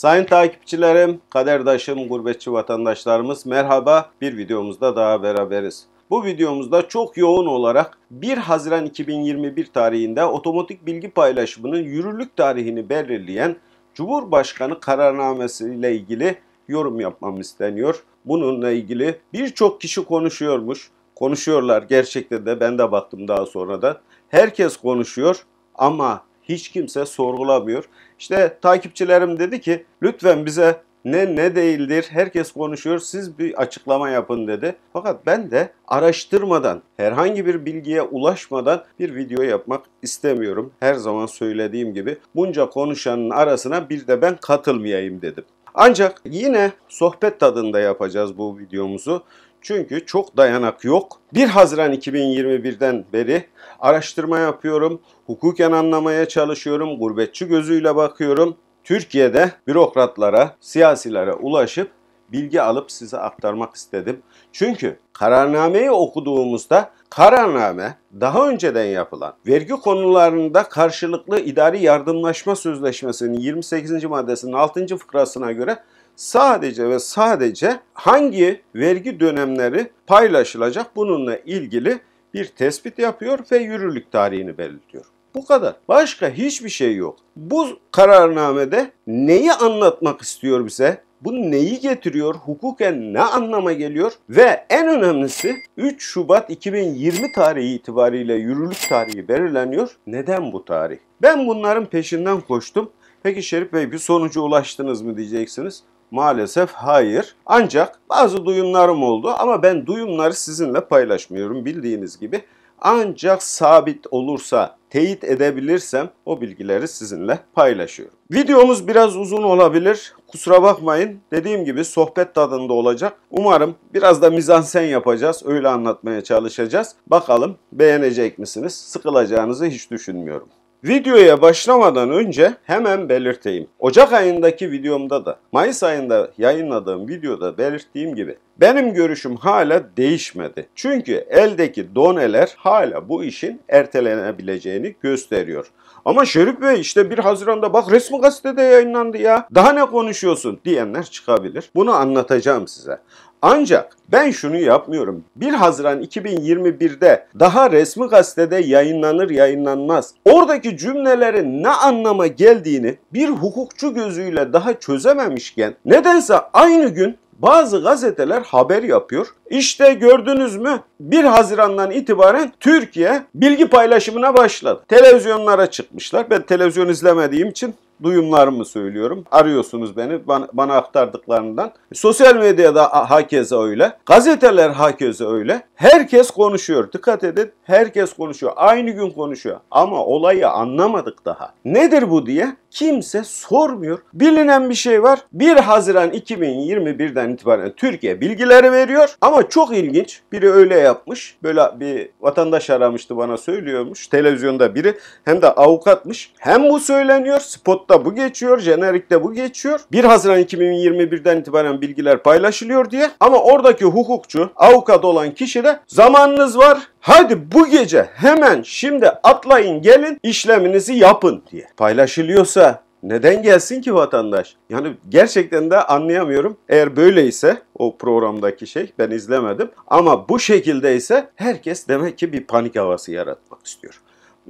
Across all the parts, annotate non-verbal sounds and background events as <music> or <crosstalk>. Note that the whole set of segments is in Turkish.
Sayın takipçilerim, kaderdaşım, gurbetçi vatandaşlarımız merhaba. Bir videomuzda daha beraberiz. Bu videomuzda çok yoğun olarak 1 Haziran 2021 tarihinde otomatik bilgi paylaşımının yürürlük tarihini belirleyen Cumhurbaşkanı kararnamesi ile ilgili yorum yapmam isteniyor. Bununla ilgili birçok kişi konuşuyormuş. Konuşuyorlar gerçekten de ben de baktım daha sonra da. Herkes konuşuyor ama hiç kimse sorgulamıyor. İşte takipçilerim dedi ki lütfen bize ne ne değildir herkes konuşuyor siz bir açıklama yapın dedi. Fakat ben de araştırmadan herhangi bir bilgiye ulaşmadan bir video yapmak istemiyorum. Her zaman söylediğim gibi bunca konuşanın arasına bir de ben katılmayayım dedim. Ancak yine sohbet tadında yapacağız bu videomuzu. Çünkü çok dayanak yok. 1 Haziran 2021'den beri araştırma yapıyorum, hukuken anlamaya çalışıyorum, gurbetçi gözüyle bakıyorum. Türkiye'de bürokratlara, siyasilere ulaşıp bilgi alıp size aktarmak istedim. Çünkü kararnameyi okuduğumuzda kararname daha önceden yapılan vergi konularında karşılıklı idari yardımlaşma sözleşmesinin 28. maddesinin 6. fıkrasına göre sadece ve sadece hangi vergi dönemleri paylaşılacak bununla ilgili bir tespit yapıyor ve yürürlük tarihini belirtiyor. Bu kadar. Başka hiçbir şey yok. Bu kararnamede neyi anlatmak istiyor bize? Bu neyi getiriyor? Hukuken ne anlama geliyor? Ve en önemlisi 3 Şubat 2020 tarihi itibariyle yürürlük tarihi belirleniyor. Neden bu tarih? Ben bunların peşinden koştum. Peki Şerif Bey bir sonuca ulaştınız mı diyeceksiniz. Maalesef hayır. Ancak bazı duyumlarım oldu ama ben duyumları sizinle paylaşmıyorum bildiğiniz gibi. Ancak sabit olursa, teyit edebilirsem o bilgileri sizinle paylaşıyorum. Videomuz biraz uzun olabilir. Kusura bakmayın. Dediğim gibi sohbet tadında olacak. Umarım biraz da mizansen yapacağız. Öyle anlatmaya çalışacağız. Bakalım beğenecek misiniz? Sıkılacağınızı hiç düşünmüyorum. Videoya başlamadan önce hemen belirteyim. Ocak ayındaki videomda da, Mayıs ayında yayınladığım videoda belirttiğim gibi benim görüşüm hala değişmedi. Çünkü eldeki doneler hala bu işin ertelenebileceğini gösteriyor. Ama Şerif Bey işte 1 Haziran'da bak resmi gazetede yayınlandı ya. Daha ne konuşuyorsun diyenler çıkabilir. Bunu anlatacağım size. Ancak ben şunu yapmıyorum. 1 Haziran 2021'de daha resmi gazetede yayınlanır yayınlanmaz. Oradaki cümlelerin ne anlama geldiğini bir hukukçu gözüyle daha çözememişken nedense aynı gün bazı gazeteler haber yapıyor. İşte gördünüz mü 1 Haziran'dan itibaren Türkiye bilgi paylaşımına başladı. Televizyonlara çıkmışlar. Ben televizyon izlemediğim için duyumlarımı söylüyorum. Arıyorsunuz beni bana, bana aktardıklarından. Sosyal medyada hakeze öyle. Gazeteler hakeze öyle. Herkes konuşuyor. Dikkat edin herkes konuşuyor. Aynı gün konuşuyor. Ama olayı anlamadık daha. Nedir bu diye kimse sormuyor. Bilinen bir şey var. 1 Haziran 2021'den itibaren Türkiye bilgileri veriyor. Ama çok ilginç. Biri öyle yapmış. Böyle bir vatandaş aramıştı bana söylüyormuş. Televizyonda biri. Hem de avukatmış. Hem bu söyleniyor. Spot Kodda bu geçiyor, jenerikte bu geçiyor. 1 Haziran 2021'den itibaren bilgiler paylaşılıyor diye. Ama oradaki hukukçu, avukat olan kişi de zamanınız var. Hadi bu gece hemen şimdi atlayın gelin işleminizi yapın diye. Paylaşılıyorsa neden gelsin ki vatandaş? Yani gerçekten de anlayamıyorum. Eğer böyleyse o programdaki şey ben izlemedim ama bu şekilde ise herkes demek ki bir panik havası yaratmak istiyor.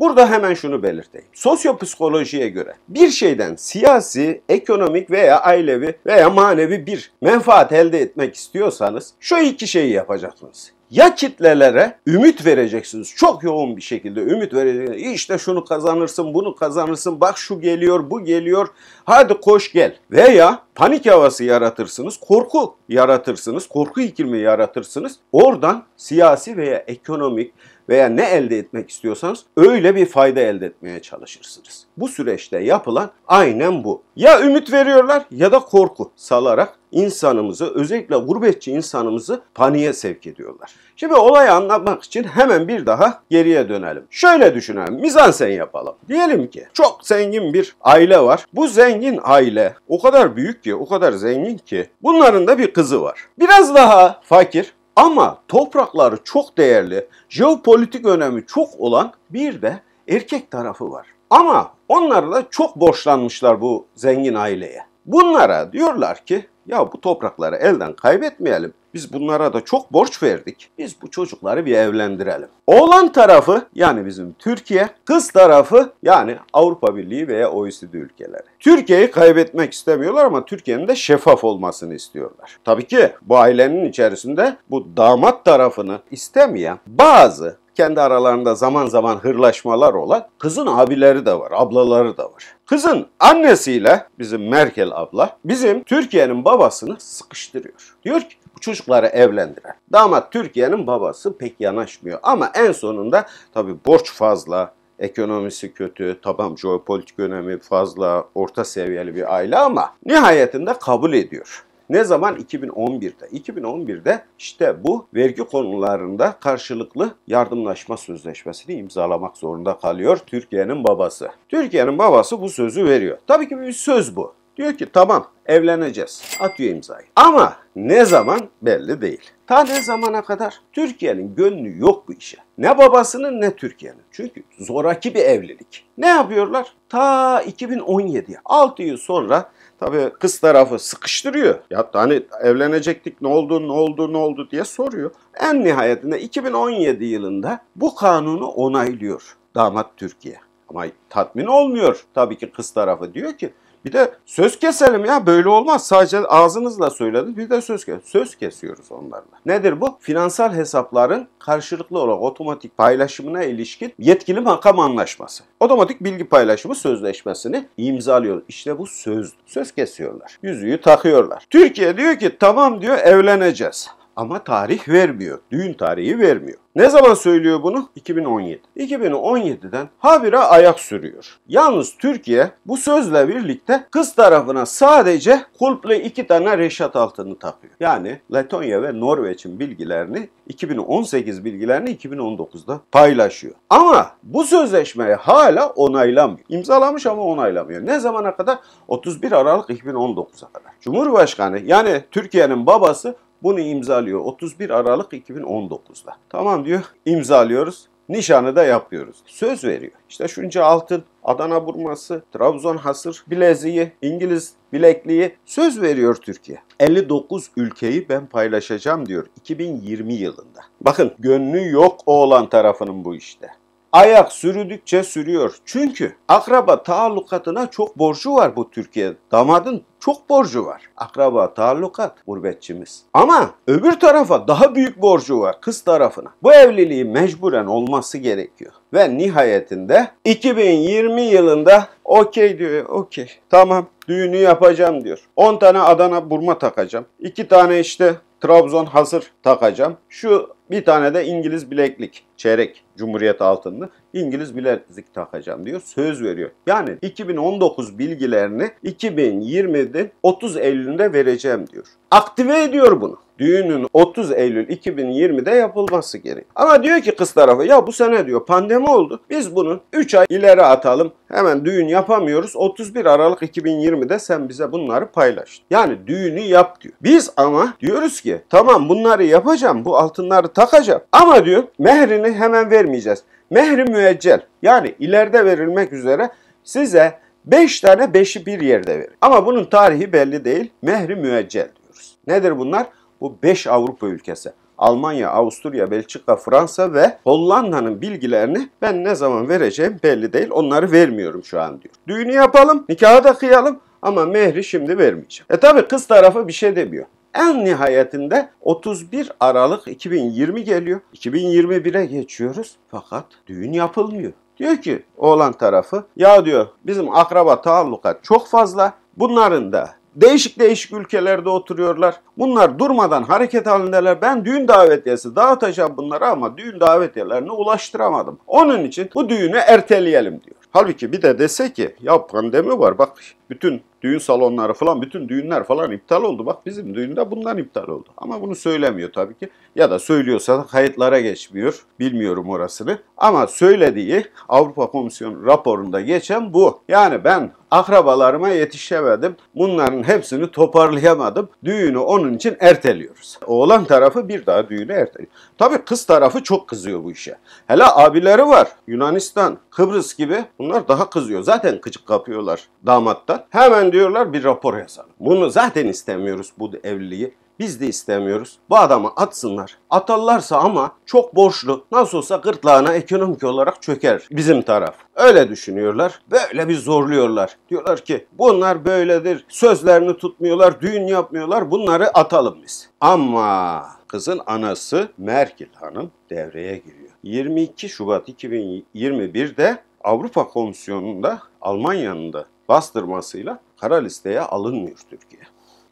Burada hemen şunu belirteyim. Sosyopsikolojiye göre bir şeyden siyasi, ekonomik veya ailevi veya manevi bir menfaat elde etmek istiyorsanız şu iki şeyi yapacaksınız ya kitlelere ümit vereceksiniz. Çok yoğun bir şekilde ümit vereceksiniz. İşte şunu kazanırsın, bunu kazanırsın, bak şu geliyor, bu geliyor, hadi koş gel. Veya panik havası yaratırsınız, korku yaratırsınız, korku iklimi yaratırsınız. Oradan siyasi veya ekonomik veya ne elde etmek istiyorsanız öyle bir fayda elde etmeye çalışırsınız. Bu süreçte yapılan aynen bu. Ya ümit veriyorlar ya da korku salarak insanımızı özellikle gurbetçi insanımızı paniğe sevk ediyorlar. Şimdi olayı anlatmak için hemen bir daha geriye dönelim. Şöyle düşünelim. Mizansen yapalım. Diyelim ki çok zengin bir aile var. Bu zengin aile o kadar büyük ki, o kadar zengin ki bunların da bir kızı var. Biraz daha fakir ama toprakları çok değerli, jeopolitik önemi çok olan bir de erkek tarafı var. Ama onlar da çok borçlanmışlar bu zengin aileye. Bunlara diyorlar ki ya bu toprakları elden kaybetmeyelim. Biz bunlara da çok borç verdik. Biz bu çocukları bir evlendirelim. Oğlan tarafı yani bizim Türkiye, kız tarafı yani Avrupa Birliği veya OECD ülkeleri. Türkiye'yi kaybetmek istemiyorlar ama Türkiye'nin de şeffaf olmasını istiyorlar. Tabii ki bu ailenin içerisinde bu damat tarafını istemeyen bazı kendi aralarında zaman zaman hırlaşmalar olan kızın abileri de var, ablaları da var. Kızın annesiyle bizim Merkel abla bizim Türkiye'nin babasını sıkıştırıyor. Diyor ki bu çocukları evlendiren. Damat Türkiye'nin babası pek yanaşmıyor ama en sonunda tabi borç fazla, ekonomisi kötü, tamam jeopolitik önemi fazla, orta seviyeli bir aile ama nihayetinde kabul ediyor. Ne zaman? 2011'de. 2011'de işte bu vergi konularında karşılıklı yardımlaşma sözleşmesini imzalamak zorunda kalıyor Türkiye'nin babası. Türkiye'nin babası bu sözü veriyor. Tabii ki bir söz bu. Diyor ki tamam evleneceğiz. Atıyor imzayı. Ama ne zaman belli değil. Ta ne zamana kadar Türkiye'nin gönlü yok bu işe. Ne babasının ne Türkiye'nin. Çünkü zoraki bir evlilik. Ne yapıyorlar? Ta 2017 6 yıl sonra tabii kız tarafı sıkıştırıyor. Ya hani evlenecektik ne oldu ne oldu ne oldu diye soruyor. En nihayetinde 2017 yılında bu kanunu onaylıyor damat Türkiye. Ama tatmin olmuyor tabii ki kız tarafı diyor ki bir de söz keselim ya böyle olmaz. Sadece ağzınızla söylediniz bir de söz kes. Söz kesiyoruz onlarla. Nedir bu? Finansal hesapların karşılıklı olarak otomatik paylaşımına ilişkin yetkili makam anlaşması. Otomatik bilgi paylaşımı sözleşmesini imzalıyor. İşte bu söz. Söz kesiyorlar. Yüzüğü takıyorlar. Türkiye diyor ki tamam diyor evleneceğiz ama tarih vermiyor. Düğün tarihi vermiyor. Ne zaman söylüyor bunu? 2017. 2017'den habire ayak sürüyor. Yalnız Türkiye bu sözle birlikte kız tarafına sadece kulple iki tane reşat altını takıyor. Yani Letonya ve Norveç'in bilgilerini 2018 bilgilerini 2019'da paylaşıyor. Ama bu sözleşmeyi hala onaylamıyor. İmzalamış ama onaylamıyor. Ne zamana kadar? 31 Aralık 2019'a kadar. Cumhurbaşkanı yani Türkiye'nin babası bunu imzalıyor 31 Aralık 2019'da. Tamam diyor imzalıyoruz. Nişanı da yapıyoruz. Söz veriyor. İşte şunca altın, Adana burması, Trabzon hasır, bileziği, İngiliz bilekliği söz veriyor Türkiye. 59 ülkeyi ben paylaşacağım diyor 2020 yılında. Bakın gönlü yok oğlan tarafının bu işte ayak sürüdükçe sürüyor. Çünkü akraba taallukatına çok borcu var bu Türkiye'de. Damadın çok borcu var. Akraba, taallukat, gurbetçimiz. Ama öbür tarafa daha büyük borcu var kız tarafına. Bu evliliği mecburen olması gerekiyor. Ve nihayetinde 2020 yılında okey diyor, okey. Tamam düğünü yapacağım diyor. 10 tane Adana burma takacağım. 2 tane işte Trabzon hazır takacağım. Şu bir tane de İngiliz bileklik, çeyrek Cumhuriyet altında İngiliz bilezik takacağım diyor. Söz veriyor. Yani 2019 bilgilerini 2020'de 30 Eylül'ünde vereceğim diyor. Aktive ediyor bunu düğünün 30 Eylül 2020'de yapılması gerek. Ama diyor ki kız tarafı ya bu sene diyor pandemi oldu. Biz bunu 3 ay ileri atalım. Hemen düğün yapamıyoruz. 31 Aralık 2020'de sen bize bunları paylaş. Yani düğünü yap diyor. Biz ama diyoruz ki tamam bunları yapacağım. Bu altınları takacağım. Ama diyor mehrini hemen vermeyeceğiz. Mehri müeccel yani ileride verilmek üzere size 5 tane 5'i bir yerde verir. Ama bunun tarihi belli değil. Mehri müeccel diyoruz. Nedir bunlar? Bu 5 Avrupa ülkesi. Almanya, Avusturya, Belçika, Fransa ve Hollanda'nın bilgilerini ben ne zaman vereceğim belli değil. Onları vermiyorum şu an diyor. Düğünü yapalım, nikahı da kıyalım ama mehri şimdi vermeyeceğim. E tabi kız tarafı bir şey demiyor. En nihayetinde 31 Aralık 2020 geliyor. 2021'e geçiyoruz fakat düğün yapılmıyor. Diyor ki oğlan tarafı ya diyor bizim akraba taallukat çok fazla. Bunların da Değişik değişik ülkelerde oturuyorlar. Bunlar durmadan hareket halindeler. Ben düğün davetiyesi dağıtacağım bunları ama düğün davetiyelerine ulaştıramadım. Onun için bu düğünü erteleyelim diyor. Halbuki bir de dese ki ya pandemi var bak bütün düğün salonları falan bütün düğünler falan iptal oldu. Bak bizim düğünde bundan iptal oldu. Ama bunu söylemiyor tabii ki. Ya da söylüyorsa da kayıtlara geçmiyor. Bilmiyorum orasını. Ama söylediği Avrupa Komisyonu raporunda geçen bu. Yani ben Akrabalarıma yetişemedim. Bunların hepsini toparlayamadım. Düğünü onun için erteliyoruz. Oğlan tarafı bir daha düğünü erteliyor. Tabii kız tarafı çok kızıyor bu işe. Hele abileri var. Yunanistan, Kıbrıs gibi bunlar daha kızıyor. Zaten kıcık kapıyorlar damattan. Hemen diyorlar bir rapor yazalım. Bunu zaten istemiyoruz bu evliliği. Biz de istemiyoruz. Bu adamı atsınlar. Atarlarsa ama çok borçlu. Nasıl olsa gırtlağına ekonomik olarak çöker bizim taraf. Öyle düşünüyorlar. Böyle bir zorluyorlar. Diyorlar ki bunlar böyledir. Sözlerini tutmuyorlar, düğün yapmıyorlar. Bunları atalım biz. Ama kızın anası Merkel Hanım devreye giriyor. 22 Şubat 2021'de Avrupa Komisyonu'nda Almanya'nın da bastırmasıyla kara listeye alınmıyor Türkiye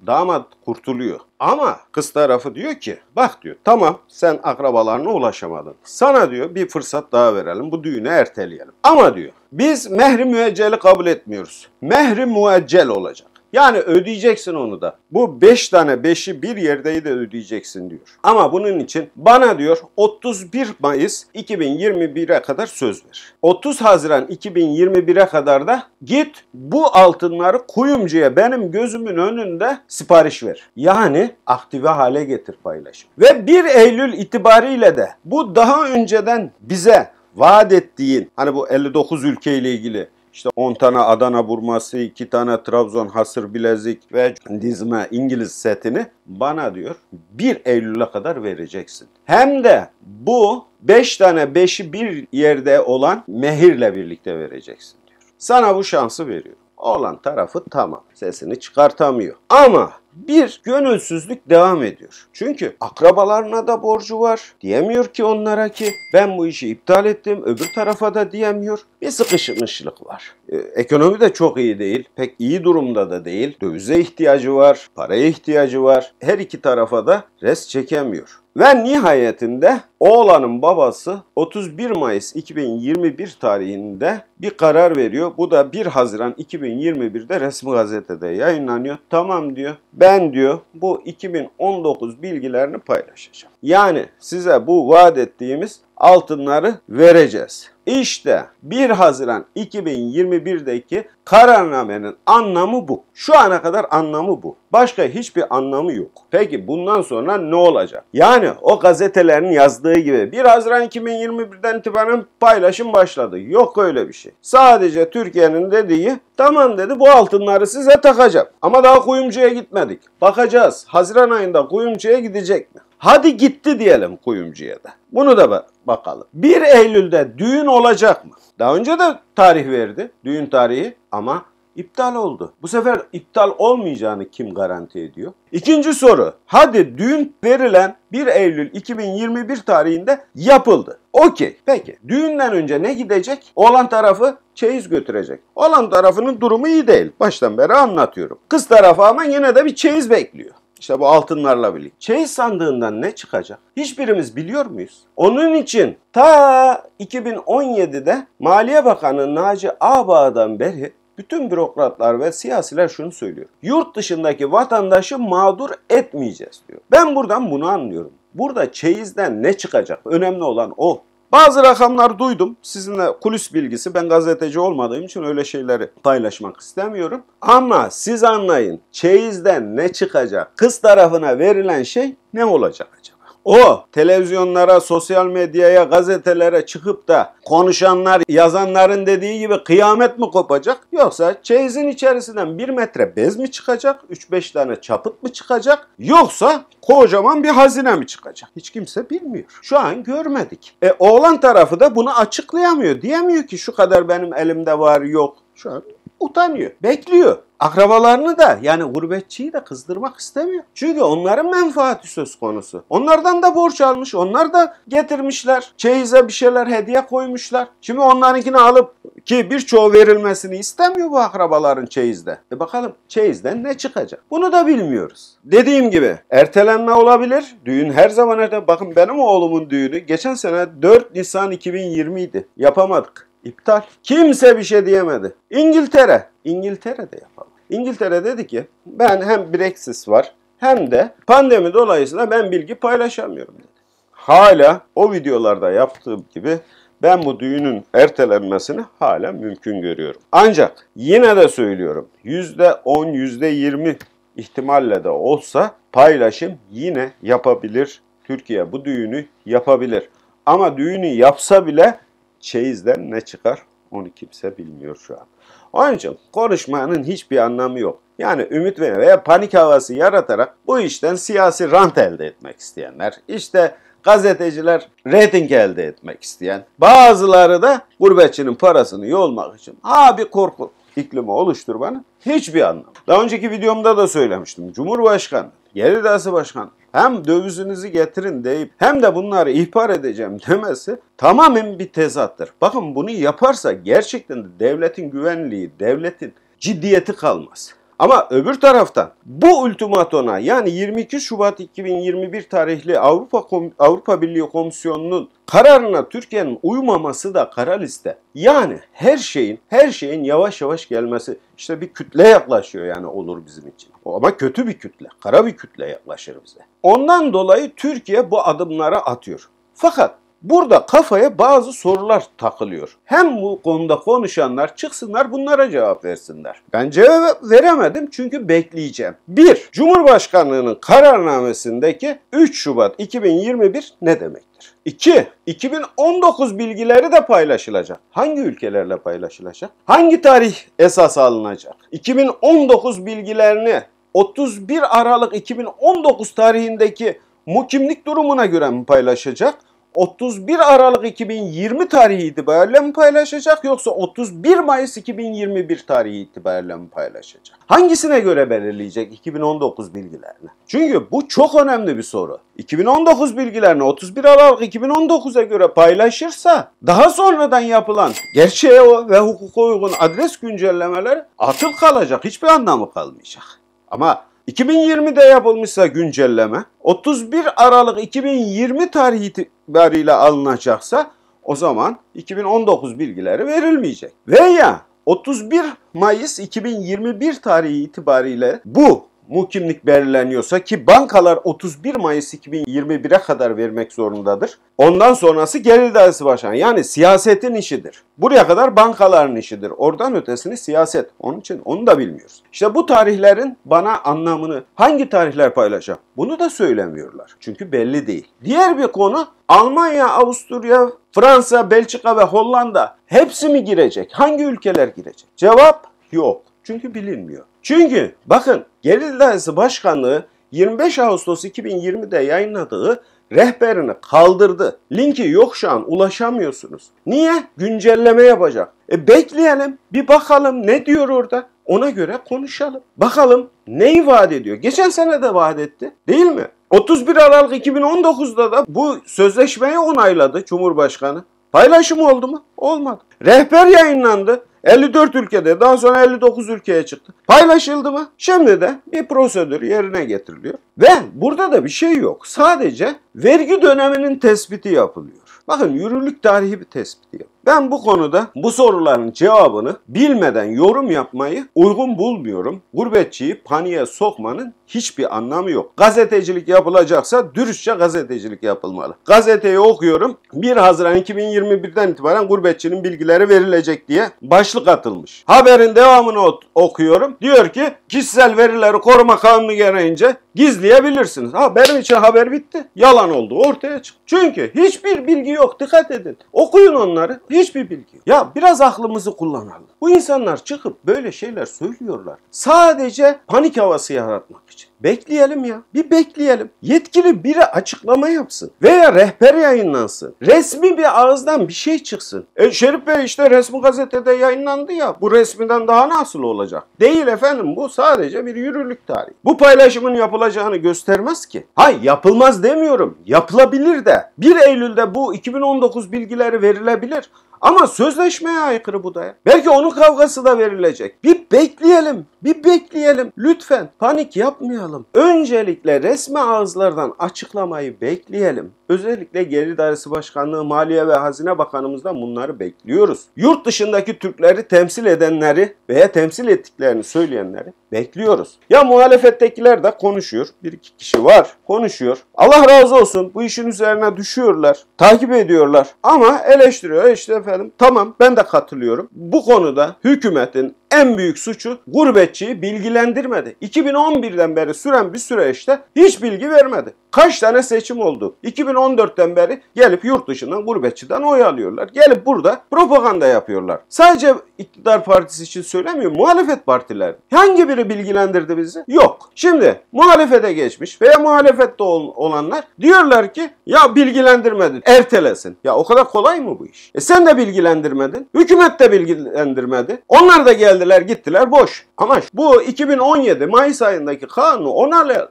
damat kurtuluyor. Ama kız tarafı diyor ki bak diyor tamam sen akrabalarına ulaşamadın. Sana diyor bir fırsat daha verelim bu düğünü erteleyelim. Ama diyor biz mehri müecceli kabul etmiyoruz. Mehri mueccel olacak. Yani ödeyeceksin onu da. Bu 5 tane 5'i bir yerdeyi de ödeyeceksin diyor. Ama bunun için bana diyor 31 Mayıs 2021'e kadar söz ver. 30 Haziran 2021'e kadar da git bu altınları kuyumcuya benim gözümün önünde sipariş ver. Yani aktive hale getir paylaşım. Ve 1 Eylül itibariyle de bu daha önceden bize vaat ettiğin hani bu 59 ülkeyle ilgili işte 10 tane Adana burması, 2 tane Trabzon hasır bilezik ve dizme İngiliz setini bana diyor 1 Eylül'e kadar vereceksin. Hem de bu 5 tane 5'i bir yerde olan mehirle birlikte vereceksin diyor. Sana bu şansı veriyor. Olan tarafı tamam sesini çıkartamıyor. Ama bir gönülsüzlük devam ediyor. Çünkü akrabalarına da borcu var. Diyemiyor ki onlara ki ben bu işi iptal ettim öbür tarafa da diyemiyor. Bir sıkışmışlık var. Ee, ekonomi de çok iyi değil, pek iyi durumda da değil. Dövize ihtiyacı var, paraya ihtiyacı var. Her iki tarafa da res çekemiyor. Ve nihayetinde oğlanın babası 31 Mayıs 2021 tarihinde bir karar veriyor. Bu da 1 Haziran 2021'de resmi gazetede yayınlanıyor. Tamam diyor. Ben diyor bu 2019 bilgilerini paylaşacağım. Yani size bu vaat ettiğimiz altınları vereceğiz. İşte 1 Haziran 2021'deki kararnamenin anlamı bu. Şu ana kadar anlamı bu. Başka hiçbir anlamı yok. Peki bundan sonra ne olacak? Yani o gazetelerin yazdığı gibi 1 Haziran 2021'den itibaren paylaşım başladı. Yok öyle bir şey. Sadece Türkiye'nin dediği tamam dedi bu altınları size takacağım. Ama daha kuyumcuya gitmedik. Bakacağız Haziran ayında kuyumcuya gidecek mi? Hadi gitti diyelim kuyumcuya da. Bunu da bakalım. 1 Eylül'de düğün olacak mı? Daha önce de tarih verdi. Düğün tarihi ama iptal oldu. Bu sefer iptal olmayacağını kim garanti ediyor? İkinci soru. Hadi düğün verilen 1 Eylül 2021 tarihinde yapıldı. Okey. Peki. Düğünden önce ne gidecek? Olan tarafı çeyiz götürecek. Olan tarafının durumu iyi değil. Baştan beri anlatıyorum. Kız tarafı ama yine de bir çeyiz bekliyor. İşte bu altınlarla birlikte. Çeyiz sandığından ne çıkacak? Hiçbirimiz biliyor muyuz? Onun için ta 2017'de Maliye Bakanı Naci Ağbağ'dan beri bütün bürokratlar ve siyasiler şunu söylüyor. Yurt dışındaki vatandaşı mağdur etmeyeceğiz diyor. Ben buradan bunu anlıyorum. Burada çeyizden ne çıkacak? Önemli olan o. Bazı rakamlar duydum. Sizinle kulis bilgisi. Ben gazeteci olmadığım için öyle şeyleri paylaşmak istemiyorum. Ama siz anlayın. Çeyizden ne çıkacak? Kız tarafına verilen şey ne olacak acaba? O televizyonlara, sosyal medyaya, gazetelere çıkıp da konuşanlar, yazanların dediği gibi kıyamet mi kopacak? Yoksa çeyizin içerisinden bir metre bez mi çıkacak? 3-5 tane çapıt mı çıkacak? Yoksa kocaman bir hazine mi çıkacak? Hiç kimse bilmiyor. Şu an görmedik. E oğlan tarafı da bunu açıklayamıyor. Diyemiyor ki şu kadar benim elimde var yok. Şu an utanıyor. Bekliyor akrabalarını da yani gurbetçiyi de kızdırmak istemiyor. Çünkü onların menfaati söz konusu. Onlardan da borç almış, onlar da getirmişler. Çeyize bir şeyler hediye koymuşlar. Şimdi onlarınkini alıp ki birçoğu verilmesini istemiyor bu akrabaların çeyizde. E bakalım çeyizden ne çıkacak? Bunu da bilmiyoruz. Dediğim gibi ertelenme olabilir. Düğün her zaman ertelenme. Bakın benim oğlumun düğünü geçen sene 4 Nisan 2020 idi. Yapamadık. İptal. Kimse bir şey diyemedi. İngiltere. İngiltere'de yapalım. İngiltere dedi ki ben hem Brexit var hem de pandemi dolayısıyla ben bilgi paylaşamıyorum dedi. Hala o videolarda yaptığım gibi ben bu düğünün ertelenmesini hala mümkün görüyorum. Ancak yine de söylüyorum %10, %20 ihtimalle de olsa paylaşım yine yapabilir. Türkiye bu düğünü yapabilir. Ama düğünü yapsa bile çeyizden ne çıkar onu kimse bilmiyor şu an. Onun için konuşmanın hiçbir anlamı yok. Yani ümit veya, veya panik havası yaratarak bu işten siyasi rant elde etmek isteyenler, işte gazeteciler reyting elde etmek isteyen, bazıları da gurbetçinin parasını yolmak için ha bir korku iklimi oluşturmanın hiçbir anlamı. Daha önceki videomda da söylemiştim. Cumhurbaşkanı, Gelir Dağısı Başkanı hem dövizinizi getirin deyip hem de bunları ihbar edeceğim <laughs> demesi tamamen bir tezattır. Bakın bunu yaparsa gerçekten de devletin güvenliği, devletin ciddiyeti kalmaz. Ama öbür taraftan bu ultimatona yani 22 Şubat 2021 tarihli Avrupa Avrupa Birliği Komisyonu'nun kararına Türkiye'nin uymaması da kara liste. Yani her şeyin her şeyin yavaş yavaş gelmesi işte bir kütle yaklaşıyor yani olur bizim için. Ama kötü bir kütle, kara bir kütle yaklaşır bize. Ondan dolayı Türkiye bu adımları atıyor. Fakat Burada kafaya bazı sorular takılıyor. Hem bu konuda konuşanlar çıksınlar bunlara cevap versinler. Ben cevap veremedim çünkü bekleyeceğim. 1. Cumhurbaşkanlığının kararnamesindeki 3 Şubat 2021 ne demektir? 2. 2019 bilgileri de paylaşılacak. Hangi ülkelerle paylaşılacak? Hangi tarih esas alınacak? 2019 bilgilerini 31 Aralık 2019 tarihindeki mukimlik durumuna göre mi paylaşacak? 31 Aralık 2020 tarihi itibariyle mi paylaşacak yoksa 31 Mayıs 2021 tarihi itibariyle mi paylaşacak? Hangisine göre belirleyecek 2019 bilgilerini? Çünkü bu çok önemli bir soru. 2019 bilgilerini 31 Aralık 2019'a göre paylaşırsa daha sonradan yapılan gerçeğe ve hukuka uygun adres güncellemeleri atıl kalacak. Hiçbir anlamı kalmayacak. Ama 2020'de yapılmışsa güncelleme, 31 Aralık 2020 tarihi itibariyle alınacaksa o zaman 2019 bilgileri verilmeyecek. Veya 31 Mayıs 2021 tarihi itibariyle bu muhkimlik belirleniyorsa ki bankalar 31 Mayıs 2021'e kadar vermek zorundadır. Ondan sonrası gelir idaresi başkanı. Yani siyasetin işidir. Buraya kadar bankaların işidir. Oradan ötesini siyaset. Onun için onu da bilmiyoruz. İşte bu tarihlerin bana anlamını hangi tarihler paylaşacak? Bunu da söylemiyorlar. Çünkü belli değil. Diğer bir konu Almanya, Avusturya, Fransa, Belçika ve Hollanda hepsi mi girecek? Hangi ülkeler girecek? Cevap yok. Çünkü bilinmiyor. Çünkü bakın Gelir Dairesi Başkanlığı 25 Ağustos 2020'de yayınladığı rehberini kaldırdı. Linki yok şu an ulaşamıyorsunuz. Niye? Güncelleme yapacak. E bekleyelim bir bakalım ne diyor orada. Ona göre konuşalım. Bakalım neyi vaat ediyor? Geçen sene de vaat etti değil mi? 31 Aralık 2019'da da bu sözleşmeyi onayladı Cumhurbaşkanı. Paylaşım oldu mu? Olmadı. Rehber yayınlandı. 54 ülkede daha sonra 59 ülkeye çıktı. Paylaşıldı mı? Şimdi de bir prosedür yerine getiriliyor. Ve burada da bir şey yok. Sadece vergi döneminin tespiti yapılıyor. Bakın yürürlük tarihi bir tespiti yapılıyor. Ben bu konuda bu soruların cevabını bilmeden yorum yapmayı uygun bulmuyorum. Gurbetçiyi paniğe sokmanın hiçbir anlamı yok. Gazetecilik yapılacaksa dürüstçe gazetecilik yapılmalı. Gazeteyi okuyorum. 1 Haziran 2021'den itibaren gurbetçinin bilgileri verilecek diye başlık atılmış. Haberin devamını okuyorum. Diyor ki kişisel verileri koruma kanunu gereğince gizleyebilirsiniz. Ha benim için haber bitti. Yalan oldu ortaya çıktı. Çünkü hiçbir bilgi yok. Dikkat edin. Okuyun onları. Hiçbir bilgi. Ya biraz aklımızı kullanalım. Bu insanlar çıkıp böyle şeyler söylüyorlar. Sadece panik havası yaratmak için için. Bekleyelim ya. Bir bekleyelim. Yetkili biri açıklama yapsın. Veya rehber yayınlansın. Resmi bir ağızdan bir şey çıksın. E Şerif Bey işte resmi gazetede yayınlandı ya. Bu resmiden daha nasıl olacak? Değil efendim. Bu sadece bir yürürlük tarihi. Bu paylaşımın yapılacağını göstermez ki. Hay yapılmaz demiyorum. Yapılabilir de. 1 Eylül'de bu 2019 bilgileri verilebilir. Ama sözleşmeye aykırı bu da ya. Belki onun kavgası da verilecek. Bir bekleyelim, bir bekleyelim. Lütfen panik yapmayalım. Öncelikle resmi ağızlardan açıklamayı bekleyelim. Özellikle Gelir Dairesi Başkanlığı, Maliye ve Hazine Bakanımızdan bunları bekliyoruz. Yurt dışındaki Türkleri temsil edenleri veya temsil ettiklerini söyleyenleri bekliyoruz. Ya muhalefettekiler de konuşuyor. Bir iki kişi var konuşuyor. Allah razı olsun bu işin üzerine düşüyorlar. Takip ediyorlar ama eleştiriyor. E işte efendim tamam ben de katılıyorum. Bu konuda hükümetin en büyük suçu gurbetçiyi bilgilendirmedi. 2011'den beri süren bir süreçte hiç bilgi vermedi. Kaç tane seçim oldu? 2014'ten beri gelip yurt dışından gurbetçiden oy alıyorlar. Gelip burada propaganda yapıyorlar. Sadece iktidar partisi için söylemiyor. Muhalefet partiler. Hangi biri bilgilendirdi bizi? Yok. Şimdi muhalefete geçmiş veya muhalefette olanlar diyorlar ki ya bilgilendirmedin ertelesin. Ya o kadar kolay mı bu iş? E sen de bilgilendirmedin. Hükümet de bilgilendirmedi. Onlar da geldi geldiler gittiler boş. Ama bu 2017 Mayıs ayındaki kanunu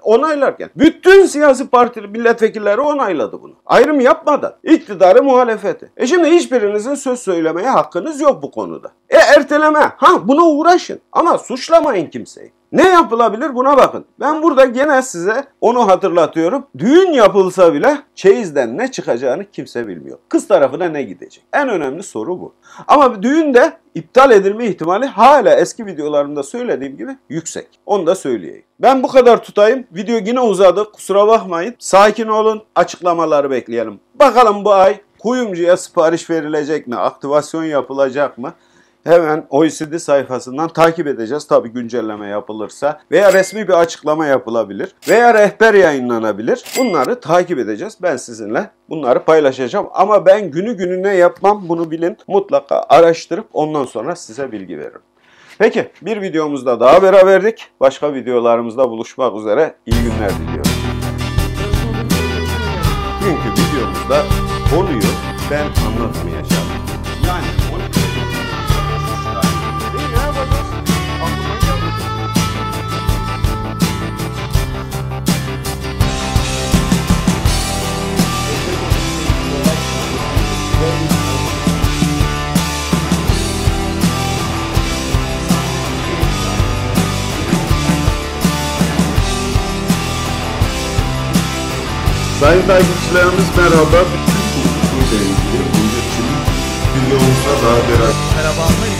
onaylarken bütün siyasi parti milletvekilleri onayladı bunu. Ayrım yapmadan. iktidarı muhalefeti. E şimdi hiçbirinizin söz söylemeye hakkınız yok bu konuda. E erteleme. Ha buna uğraşın. Ama suçlamayın kimseyi. Ne yapılabilir buna bakın. Ben burada gene size onu hatırlatıyorum. Düğün yapılsa bile çeyizden ne çıkacağını kimse bilmiyor. Kız tarafına ne gidecek? En önemli soru bu. Ama düğünde iptal edilme ihtimali hala eski videolarımda söylediğim gibi yüksek. Onu da söyleyeyim. Ben bu kadar tutayım. Video yine uzadı. Kusura bakmayın. Sakin olun. Açıklamaları bekleyelim. Bakalım bu ay kuyumcuya sipariş verilecek mi? Aktivasyon yapılacak mı? hemen OECD sayfasından takip edeceğiz. Tabii güncelleme yapılırsa veya resmi bir açıklama yapılabilir veya rehber yayınlanabilir. Bunları takip edeceğiz. Ben sizinle bunları paylaşacağım ama ben günü gününe yapmam bunu bilin. Mutlaka araştırıp ondan sonra size bilgi veririm. Peki bir videomuzda daha beraberdik. Başka videolarımızda buluşmak üzere. iyi günler diliyorum. çünkü videomuzda konuyu ben anlatmayacağım. Sayın takipçilerimiz merhaba. Bütün hukukuyla ilgili, hukukçuluk dünyamızda daha beraber. Merhaba.